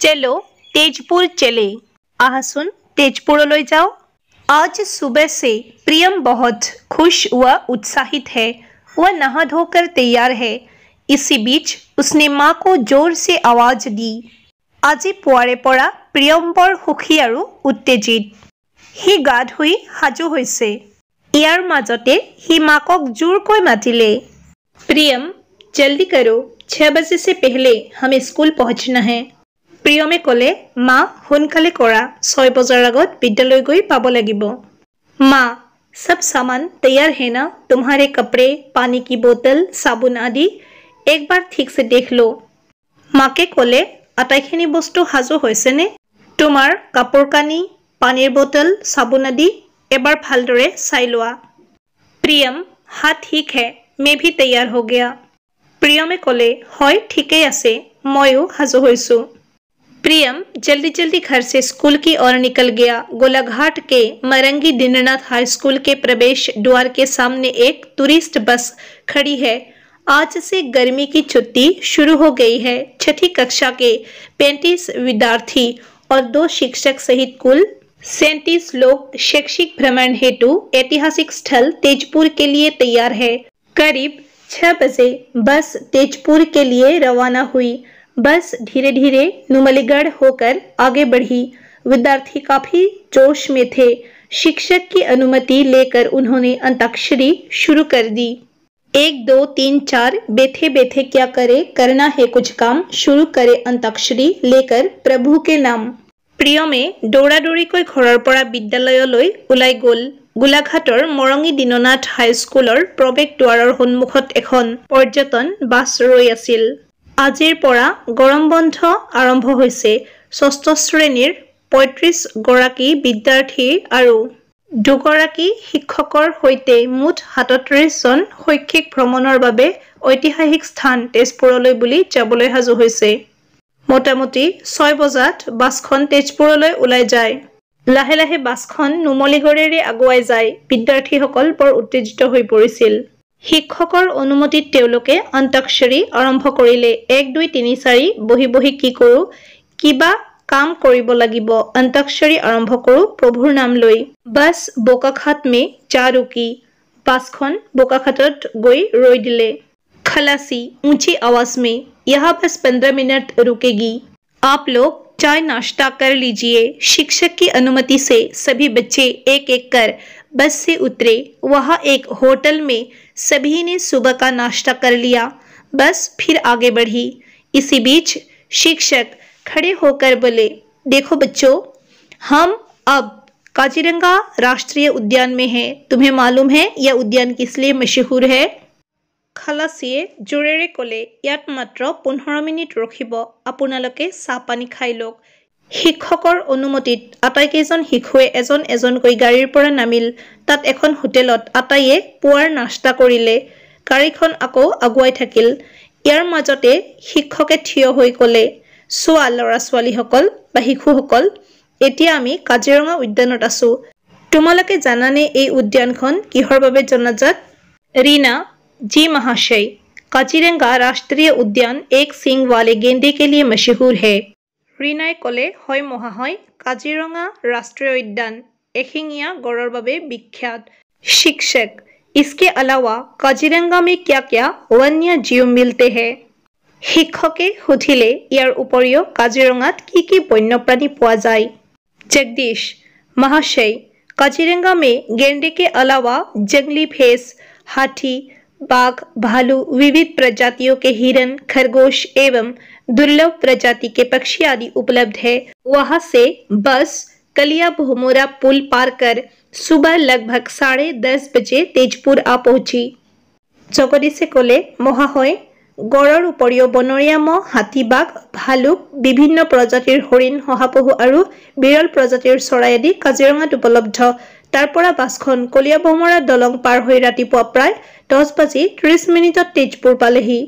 चलो तेजपुर चले आहसुन तेजपुर ले जाओ आज सुबह से प्रियम बहुत खुश व उत्साहित है वह नहा धोकर तैयार है इसी बीच उसने माँ को जोर से आवाज दी आज पुआरे पड़ा प्रियम बड़ सुखी और उत्तेजित সি গা ধুই সাজু হৈছে ইয়াৰ মাজতে সি जोर জোৰকৈ माति प्रियम जल्दी करो ছ बजे से पहले हमें स्कूल পহঁচনা है প্ৰিয়মে ক'লে মা সোনকালে কৰা ছয় বজাৰ আগত বিদ্যালয় গৈ পাব লাগিব মা চব চামান তৈয়াৰ হে না তোমাৰে কাপৰে পানী কি বটল চাবোন আদি একবাৰ ঠিকছে দেখিলোঁ মাকে ক'লে আটাইখিনি বস্তু সাজু হৈছেনে তোমাৰ কাপোৰ কানি পানীৰ বটল চাবোন আদি এবাৰ ভালদৰে চাই লোৱা প্ৰিয়ম হা ঠিক হে মে ভি তৈয়াৰ হ'ব প্ৰিয়মে ক'লে হয় ঠিকেই আছে ময়ো সাজু হৈছোঁ प्रियम जल्दी जल्दी घर से स्कूल की ओर निकल गया गोलाघाट के मरंगी दीनानाथ हाई स्कूल के प्रवेश द्वार के सामने एक टूरिस्ट बस खड़ी है आज से गर्मी की छुट्टी शुरू हो गई है छठी कक्षा के पैंतीस विद्यार्थी और दो शिक्षक सहित कुल सैतीस लोग शैक्षिक भ्रमण हेतु ऐतिहासिक स्थल तेजपुर के लिए तैयार है करीब छह बजे बस तेजपुर के लिए रवाना हुई बस धीरे धीरे नुमलीगढ़ होकर आगे बढ़ी विद्यार्थी काफी जोश में थे शिक्षक की अनुमति लेकर उन्होंने अंताक्षरी शुरू कर दी एक दो तीन चार बैठे बैठे क्या करे करना है कुछ काम शुरू करे अंताक्षरी लेकर प्रभु के नाम प्रिय में डोरा डोरी कोई खड़रपड़ा विद्यालय ऊलाय गोल गोलाघाटर मरंगी दीननाथ हाईस्कुलर प्रवेश द्वार एन पर्यटन बास रही आ আজিৰ পৰা গৰম বন্ধ আৰম্ভ হৈছে ষষ্ঠ শ্ৰেণীৰ পঁয়ত্ৰিছ গৰাকী বিদ্যাৰ্থী আৰু দুগৰাকী শিক্ষকৰ সৈতে মুঠ সাতত্ৰিছজন শৈক্ষিক ভ্ৰমণৰ বাবে ঐতিহাসিক স্থান তেজপুৰলৈ বুলি যাবলৈ সাজু হৈছে মোটামুটি ছয় বজাত বাছখন তেজপুৰলৈ ওলাই যায় লাহে লাহে বাছখন নুমলীগড়েৰে আগুৱাই যায় বিদ্যাৰ্থীসকল বৰ উত্তেজিত হৈ পৰিছিল शिक्षक अनुमति अंताक्षरी आरम्भ कर एक दु तीन चार बहि बहि कि करूँ क्या कम लगे अंताक्षर आरम्भ करूँ प्रभुर नाम लस बोकाखात मे चा रुकी बास बोकाखात गई रई दिले खलासी ऊंची आवाज में यह बस पंद्रह मिनट रुकेगी आप लोग चाय नाश्ता कर लीजिए शिक्षक की अनुमति से सभी बच्चे एक एक कर बस से उतरे वहाँ एक होटल में सभी ने सुबह का नाश्ता कर लिया बस फिर आगे बढ़ी इसी बीच शिक्षक खड़े होकर बोले देखो बच्चों हम अब काजीरंगा राष्ट्रीय उद्यान में है तुम्हें मालूम है यह उद्यान किस लिए मशहूर है खलासिए जोरे ক'লে ইয়াত पंद्रह मिनट মিনিট ৰখিব আপোনালোকে চাহ पानी खाई लोग শিক্ষকৰ অনুমতিত আটাইকেইজন শিশুৱে এজন এজনকৈ গাড়ীৰ পৰা নামিল তাত এখন হোটেলত আটাইয়ে পুৱাৰ নাস্তা কৰিলে গাড়ীখন আকৌ আগুৱাই থাকিল ইয়াৰ মাজতে শিক্ষকে থিয় হৈ ক'লে চোৱা ল'ৰা ছোৱালীসকল বা শিশুসকল এতিয়া আমি কাজিৰঙা উদ্যানত আছোঁ তোমালোকে জানানে এই উদ্যানখন কিহৰ বাবে জনাজাত ৰীণা জি মহাশয় কাজিৰঙা ৰাষ্ট্ৰীয় উদ্যান এক সিং ৱালে গেন্দে কে লিয়ে মশহুৰ হে रीणा कले महाय कजिरंगा राष्ट्रीय उद्यान एशिंगिया गड़र विख्यात शिक्षक इसके अलावा काजीरंगा में क्या क्या वन्य जीव मिलते हैं शिक्षक सुधिले इपरियों काजिरंगत की कि बन्यप्राणी पा जाए जगदीश महाशय काजीरंगा में गेंडे के अलावा जंगली फेस हाथी बाघ भालू विविध प्रजातियों के हिरण खरगोश एवं दुर्लभ प्रजाति के पक्षी आदि उपलब्ध है वहां से बस कलिया भोमोरा पुल पार कर सुबह लगभग साढ़े दस बजे तेजपुर आ पहुंची चकरीसे कले महाहय গড়ৰ উপৰিও বনৰীয়া মহ হাতীবাঘ ভালুক বিভিন্ন প্ৰজাতিৰ হৰিণ শহাপহু আৰু বিৰল প্ৰজাতিৰ চৰাই আদি কাজিৰঙাত উপলব্ধ তাৰ পৰা বাছখন কলীয়া ভ্ৰমৰা দলং পাৰ হৈ ৰাতিপুৱা প্ৰায় দহ বাজি ত্ৰিছ মিনিটত তেজপুৰ পালেহি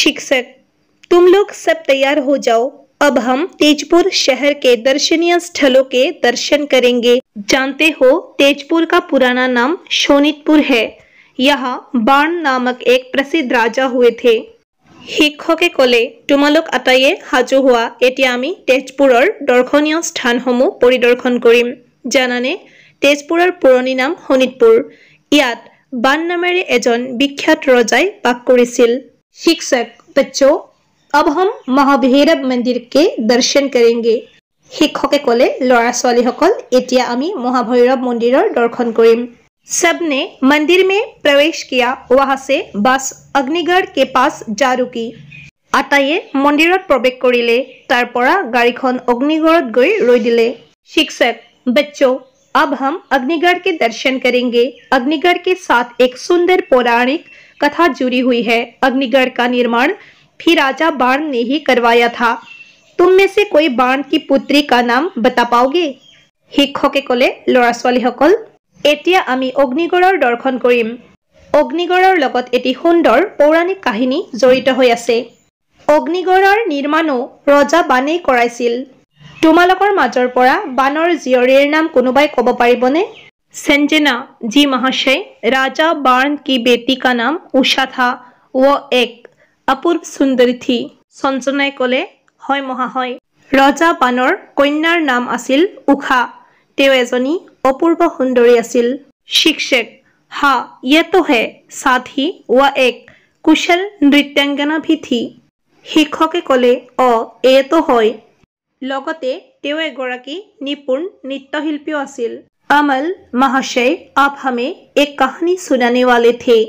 শিক্ষক तुम लोग सब तैयार हो जाओ अब हम तेजपुर शहर के दर्शनीय स्थलों के दर्शन करेंगे जानते हो तेजपुर का पुराना नाम शोनितपुर है यहाँ बाण नामक एक प्रसिद्ध राजा हुए थे शिक्षक कले तुम लोग आटे सजु हुआ एम तेजपुर दर्शन स्थान समूह परिदर्शन करम जानने तेजपुर पुरनी नाम शोणितपुर इत बाण नामेरे विख्यात रजा बस शिक्षक बच्चों अब हम महाभैरव मंदिर के दर्शन करेंगे शिक्षक कले लाली महाभैरव मंदिर दर्शन कर सबने मंदिर में प्रवेश किया वहां से बस अग्निगढ़ के पास जा रुकी आटाये मंदिर प्रवेश तार गाड़ी खन अग्निगढ़ गई रोई दिले शिक्षक बच्चों अब हम अग्निगढ़ के दर्शन करेंगे अग्निगढ़ के साथ एक सुंदर पौराणिक कथा जुड़ी हुई है अग्निगढ़ का निर्माण भी राजा बाण ने ही करवाया था तुम में से कोई बाण की पुत्री का नाम बता पाओगे शिक्षक कले लाली एम अग्निगढ़ दर्शन करम অগ্নিগড়ৰ এটি সুন্দৰ পৌৰাণিক কাহিনী জড়িত হৈ আছে অগ্নিগড়ৰ নিৰ্মাণো ৰজা বানেই কৰাইছিল তোমালোকৰ মাজৰ পৰা বানৰ জীয়ৰীৰ নাম কোনোবাই ক'ব পাৰিবনে চেঞ্জেনা যি মহাশয় ৰাজা বাণ কি বেটিকা নাম উষাথা অপূৰ্ব সুন্দৰী থি সঞ্জনাই ক'লে হয় মহাশয় ৰজা পানৰ কন্যাৰ নাম আছিল উষা তেওঁ এজনী অপূৰ্ব সুন্দৰী আছিল শিক্ষেক হা ইয়েতো হে চাধি ৱা এক কুশল নৃত্যাংগনা ভিথি শিক্ষকে ক'লে অ এয়েতো হয় লগতে তেওঁ এগৰাকী নিপুণ নৃত্যশিল্পীও আছিল আমল মহাশয় আফহামে এক কাহিনী চুনানে ৱালে থেই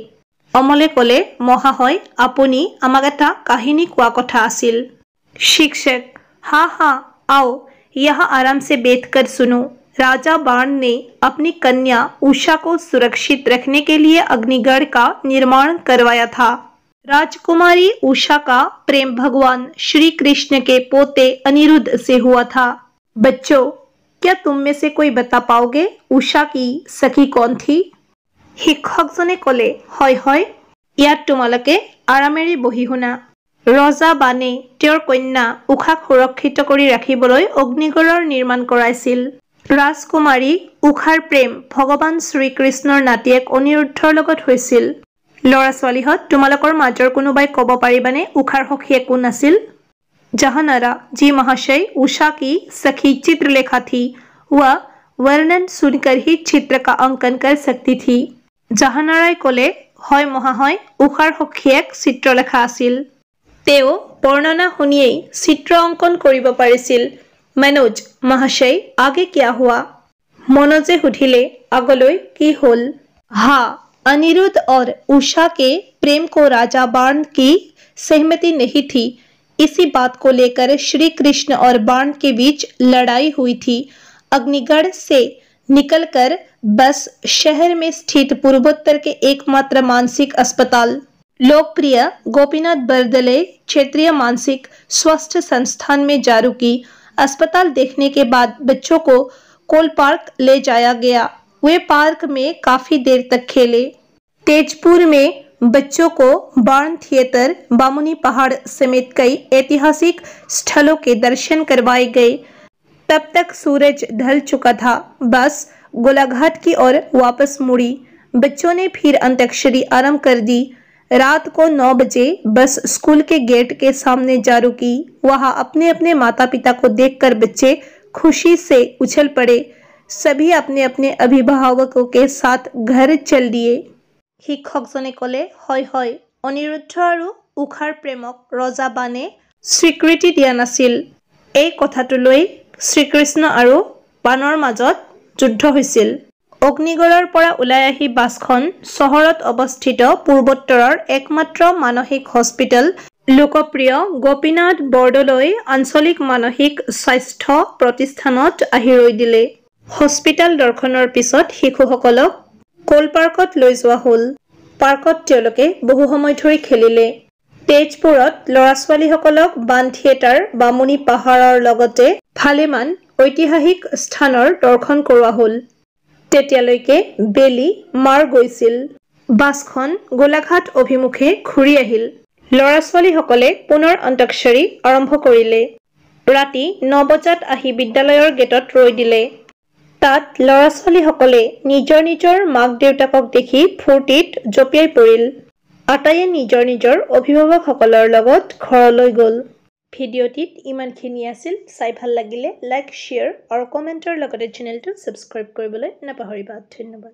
อมলে কলে মহা হয় আপনি আমাগাটা কাহিনী কোয়া কথা আছিল শিক্ষক হা হা आओ ইহা আরামসে બેઠકર শুনো রাজা 바ణ్ নে apni कन्या ঊষা কো সুরক্ষিত রাখনে কে liye অগ্নিগড় কা নির্মাণ করваяা থা রাজকুমারী ঊষা কা প্রেম ভগবান শ্রীকৃষ্ণ কে পোতে অনিরুদ্ধ সে হুয়া থা बच्चो কয়া তুমเมসে কোই বতা পাওগে ঊষা কি সখী কোন থি শিক্ষকজনে ক'লে হয় হয় ইয়াত তোমালোকে আৰামেৰে বহি শুনা ৰজা বানে তেওঁৰ কন্যা উষাক সুৰক্ষিত কৰি ৰাখিবলৈ অগ্নিগড়ৰ নিৰ্মাণ কৰাইছিল ৰাজকুমাৰী উষাৰ প্ৰেম ভগৱান শ্ৰীকৃষ্ণৰ নাতিয়েক অনিৰুদ্ধৰ লগত হৈছিল ল'ৰা ছোৱালীহঁত তোমালোকৰ মাজৰ কোনোবাই ক'ব পাৰিবানে উষাৰ সখী একো নাছিল জাহানাৰা যি মহাশয় উষা কি চখি চিত্ৰলেখা থি ৱা ৱৰ্ণন চুনকৰ হি চিত্ৰ কা অংকন কৰ চক্তি থি জাহানাৰাই ক'লে হয় মহাশয় উষাৰ সখীয়েক চিত্ৰলেখা আছিল তেওঁ বৰ্ণনা শুনিয়েই চিত্ৰ অংকন কৰিব পাৰিছিল মনোজ মহাশয় আগে কিয়া হোৱা মনোজে সুধিলে আগলৈ কি হ'ল হা अनिरुद्ध और उषा के प्रेम को राजा बाण की सहमति नहीं थी इसी बात को लेकर श्री कृष्ण और बाण के बीच लड़ाई हुई थी अग्निगढ़ से निकलकर बस शहर में स्थित पूर्वोत्तर के एकमात्र मानसिक अस्पताल लोकप्रिय गोपीनाथ बरदले क्षेत्रीय मानसिक स्वास्थ्य संस्थान में जारू की अस्पताल देखने के बाद बच्चों को कोल पार्क ले जाया गया वे पार्क में काफी देर तक खेले तेजपुर में बच्चों को बाण थिएटर बामुनी पहाड़ समेत कई ऐतिहासिक स्थलों के दर्शन करवाए गए तब तक सूरज ढल चुका था बस गोलाघाट की ओर वापस मुड़ी बच्चों ने फिर अंत्यक्षरी आरंभ कर दी रात को नौ बजे बस स्कूल के गेट के सामने जा रुकी वहां अपने अपने माता पिता को देखकर बच्चे खुशी से उछल पड़े सभी अपने अपने अभिभावकों के साथ घर चल दिए শিক্ষকজনে ক'লে হয় হয় অনিৰুদ্ধ আৰু ঊষাৰ প্ৰেমক ৰজাবানে স্বীকৃতি দিয়া নাছিল এই কথাটোলৈ लीकृष्ण और बानर मजदूर যুদ্ধ হৈছিল অগ্নিগড়ৰ পৰা ওলাই আহি বাছখন চহৰত অৱস্থিত পূৰ্বোত্তৰৰ একমাত্ৰ মানসিক হস্পিটেল লোকপ্ৰিয় গোপীনাথ বৰদলৈ আঞ্চলিক মানসিক স্বাস্থ্য প্ৰতিষ্ঠানত আহি ৰৈ দিলে হস্পিটেল দৰ্শনৰ পিছত শিশুসকলক কল পাৰ্কত লৈ যোৱা হ'ল পাৰ্কত তেওঁলোকে বহু সময় ধৰি খেলিলে তেজপুৰত ল'ৰা ছোৱালীসকলক বান থিয়েটাৰ বামুণী পাহাৰৰ লগতে ভালেমান ঐতিহাসিক স্থানৰ দৰ্শন কৰোৱা হ'ল তেতিয়ালৈকে বেলি মাৰ গৈছিল বাছখন গোলাঘাট অভিমুখে ঘূৰি আহিল ল'ৰা ছোৱালীসকলে পুনৰ অন্তক্ষৰী আৰম্ভ কৰিলে ৰাতি ন বজাত আহি বিদ্যালয়ৰ গেটত ৰৈ দিলে তাত ল'ৰা ছোৱালীসকলে নিজৰ নিজৰ মাক দেউতাকক দেখি ফূৰ্তিত জঁপিয়াই পৰিল আটাইয়ে নিজৰ নিজৰ অভিভাৱকসকলৰ লগত ঘৰলৈ গ'ল ভিডিঅ'টিত ইমানখিনি আছিল চাই ভাল লাগিলে লাইক শ্বেয়াৰ আৰু কমেণ্টৰ লগতে চেনেলটো ছাবস্ক্ৰাইব কৰিবলৈ নাপাহৰিবা ধন্যবাদ